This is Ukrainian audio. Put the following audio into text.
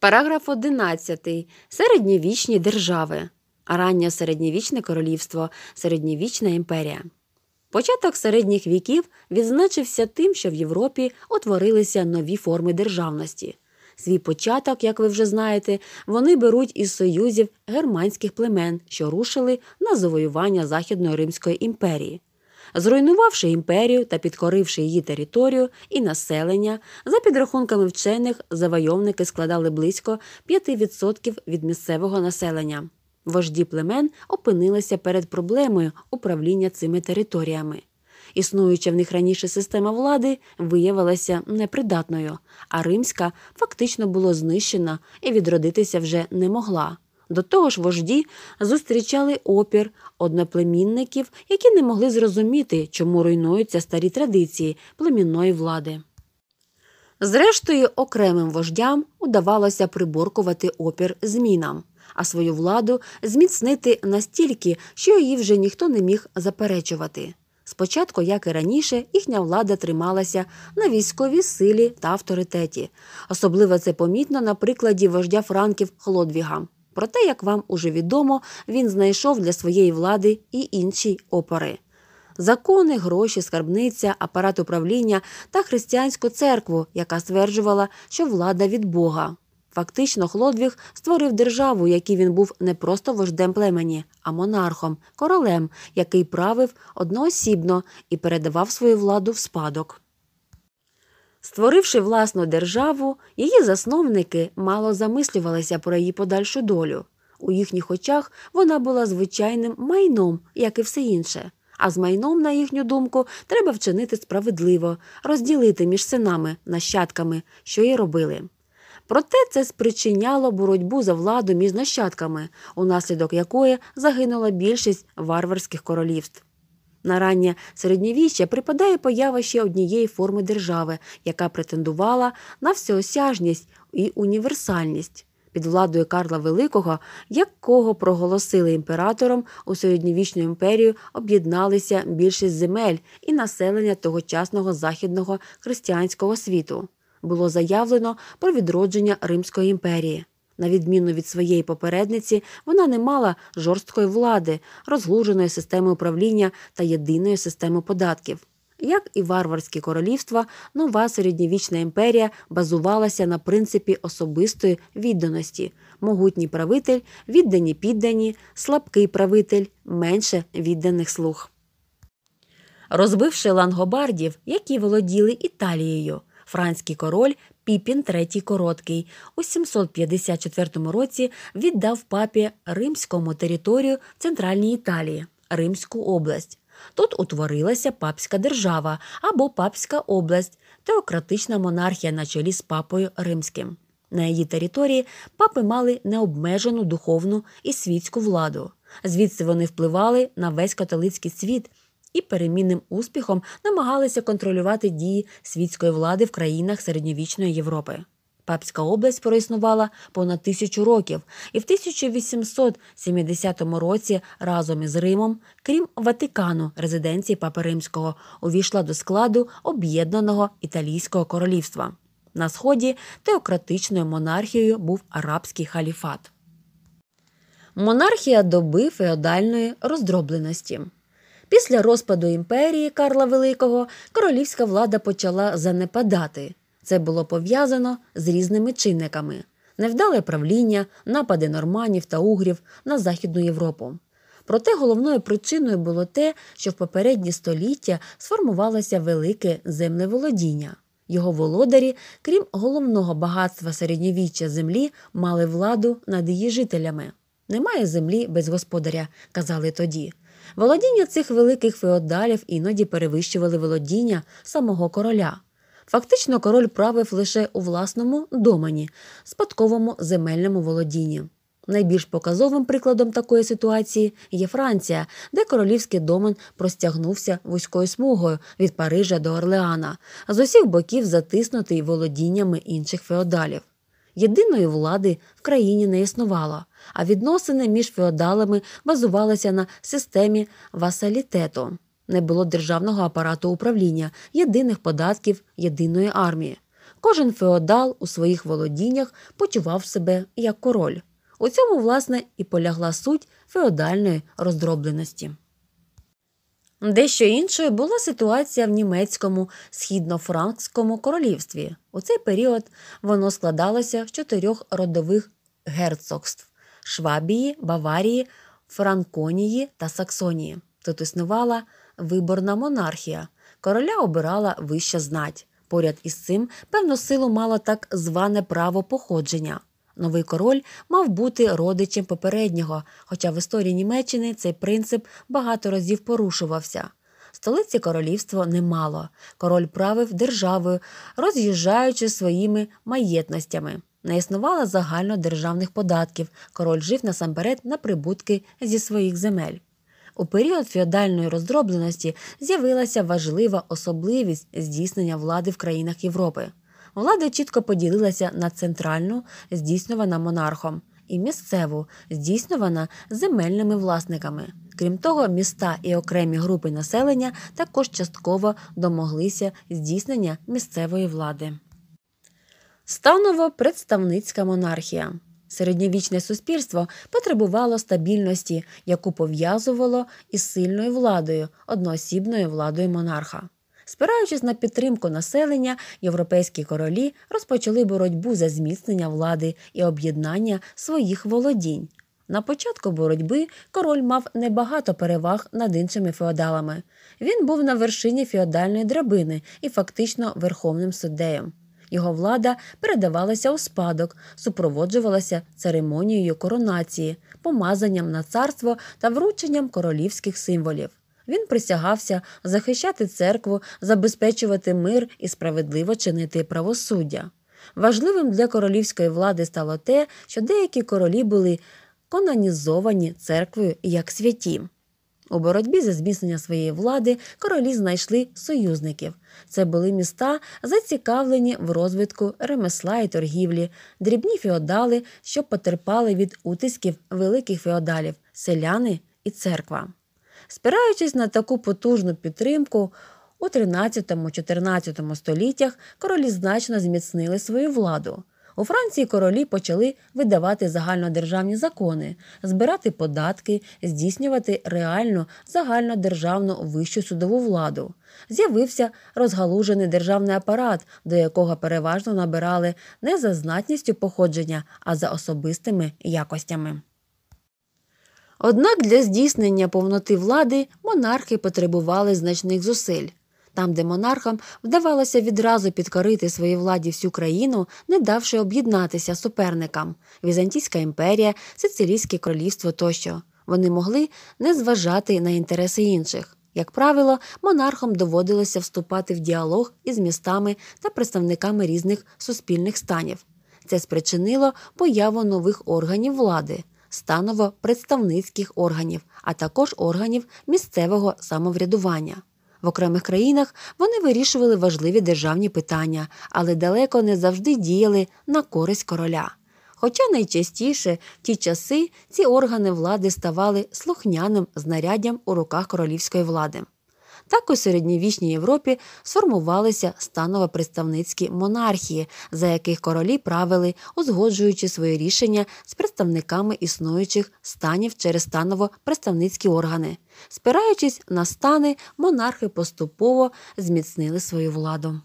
Параграф 11. Середньовічні держави. Раннє середньовічне королівство, середньовічна імперія. Початок середніх віків відзначився тим, що в Європі утворилися нові форми державності. Свій початок, як ви вже знаєте, вони беруть із союзів германських племен, що рушили на завоювання Західної Римської імперії зруйнувавши імперію та підкоривши її територію і населення, за підрахунками вчених завойовники складали близько 5% від місцевого населення. Вожді племен опинилися перед проблемою управління цими територіями. Існуюча в них раніше система влади виявилася непридатною, а римська фактично була знищена і відродитися вже не могла. До того ж, вожді зустрічали опір одноплемінників, які не могли зрозуміти, чому руйнуються старі традиції племінної влади. Зрештою, окремим вождям удавалося приборкувати опір змінам, а свою владу зміцнити настільки, що її вже ніхто не міг заперечувати. Спочатку, як і раніше, їхня влада трималася на військовій силі та авторитеті. Особливо це помітно на прикладі вождя франків Хлодвіга. Проте, як вам уже відомо, він знайшов для своєї влади і інші опори. Закони, гроші, скарбниця, апарат управління та християнську церкву, яка стверджувала, що влада від Бога. Фактично, Хлодвіг створив державу, якій він був не просто вождем племені, а монархом, королем, який правив одноосібно і передавав свою владу в спадок. Створивши власну державу, її засновники мало замислювалися про її подальшу долю. У їхніх очах вона була звичайним майном, як і все інше. А з майном, на їхню думку, треба вчинити справедливо, розділити між синами, нащадками, що і робили. Проте це спричиняло боротьбу за владу між нащадками, унаслідок якої загинула більшість варварських королівств. На раннє середньовіччя припадає поява ще однієї форми держави, яка претендувала на всеосяжність і універсальність. Під владою Карла Великого, якого проголосили імператором у середньовічну імперію, об'єдналися більшість земель і населення тогочасного західного християнського світу. Було заявлено про відродження Римської імперії. На відміну від своєї попередниці, вона не мала жорсткої влади, розглуженої системи управління та єдиної системи податків. Як і варварські королівства, нова середньовічна імперія базувалася на принципі особистої відданості: могутній правитель, віддані піддані, слабкий правитель, менше відданих слуг. Розбивши лангобардів, які володіли Італією, франський король Піпін III Короткий у 754 році віддав папі римському територію в центральній Італії, Римську область. Тут утворилася папська держава або папська область, теократична монархія на чолі з папою римським. На її території папи мали необмежену духовну і світську владу. Звідси вони впливали на весь католицький світ і перемінним успіхом намагалися контролювати дії світської влади в країнах середньовічної Європи. Папська область проіснувала понад тисячу років, і в 1870 році разом із Римом, крім Ватикану, резиденції Папи Римського, увійшла до складу об'єднаного італійського королівства. На сході теократичною монархією був арабський халіфат. Монархія доби феодальної роздробленості. Після розпаду імперії Карла Великого королівська влада почала занепадати. Це було пов'язано з різними чинниками: невдале правління, напади норманів та угрів на Західну Європу. Проте головною причиною було те, що в попередні століття сформувалося велике землеволодіння. Його володарі, крім головного багатства середньовіччя землі, мали владу над її жителями. Немає землі без господаря, казали тоді. Володіння цих великих феодалів іноді перевищували володіння самого короля. Фактично, король правив лише у власному домані, спадковому земельному володінні. Найбільш показовим прикладом такої ситуації є Франція, де королівський домен простягнувся вузькою смугою від Парижа до Орлеана, з усіх боків затиснутий володіннями інших феодалів. Єдиної влади в країні не існувало, а відносини між феодалами базувалися на системі васалітету. Не було державного апарату управління, єдиних податків, єдиної армії. Кожен феодал у своїх володіннях почував себе як король. У цьому, власне, і полягла суть феодальної роздробленості. Дещо іншою була ситуація в німецькому східнофранкському королівстві. У цей період воно складалося з чотирьох родових герцогств Швабії, Баварії, Франконії та Саксонії. Тут існувала виборна монархія. Короля обирала вища знать. Поряд із цим певну силу мало так зване право походження новий король мав бути родичем попереднього, хоча в історії Німеччини цей принцип багато разів порушувався. Столиці королівство немало. Король правив державою, роз'їжджаючи своїми маєтностями. Не існувало загальнодержавних податків. Король жив насамперед на прибутки зі своїх земель. У період феодальної роздробленості з'явилася важлива особливість здійснення влади в країнах Європи. Влада чітко поділилася на центральну, здійснювана монархом, і місцеву, здійснювана земельними власниками. Крім того, міста і окремі групи населення також частково домоглися здійснення місцевої влади. Станово представницька монархія. Середньовічне суспільство потребувало стабільності, яку пов'язувало із сильною владою, одноосібною владою монарха. Спираючись на підтримку населення, європейські королі розпочали боротьбу за зміцнення влади і об'єднання своїх володінь. На початку боротьби король мав небагато переваг над іншими феодалами. Він був на вершині феодальної драбини і фактично верховним суддеєм. Його влада передавалася у спадок, супроводжувалася церемонією коронації, помазанням на царство та врученням королівських символів. Він присягався захищати церкву, забезпечувати мир і справедливо чинити правосуддя. Важливим для королівської влади стало те, що деякі королі були канонізовані церквою як святі. У боротьбі за зміцнення своєї влади королі знайшли союзників. Це були міста, зацікавлені в розвитку ремесла і торгівлі, дрібні феодали, що потерпали від утисків великих феодалів, селяни і церква. Спираючись на таку потужну підтримку, у 13-14 століттях королі значно зміцнили свою владу. У Франції королі почали видавати загальнодержавні закони, збирати податки, здійснювати реальну загальнодержавну вищу судову владу. З'явився розгалужений державний апарат, до якого переважно набирали не за знатністю походження, а за особистими якостями. Однак для здійснення повноти влади монархи потребували значних зусиль. Там, де монархам вдавалося відразу підкорити своїй владі всю країну, не давши об'єднатися суперникам Візантійська імперія, Сицилійське королівство тощо. Вони могли не зважати на інтереси інших. Як правило, монархам доводилося вступати в діалог із містами та представниками різних суспільних станів. Це спричинило появу нових органів влади станово-представницьких органів, а також органів місцевого самоврядування. В окремих країнах вони вирішували важливі державні питання, але далеко не завжди діяли на користь короля. Хоча найчастіше в ті часи ці органи влади ставали слухняним знаряддям у руках королівської влади. Так у середньовічній Європі сформувалися станово представницькі монархії, за яких королі правили, узгоджуючи свої рішення з представниками існуючих станів через станово представницькі органи. Спираючись на стани, монархи поступово зміцнили свою владу.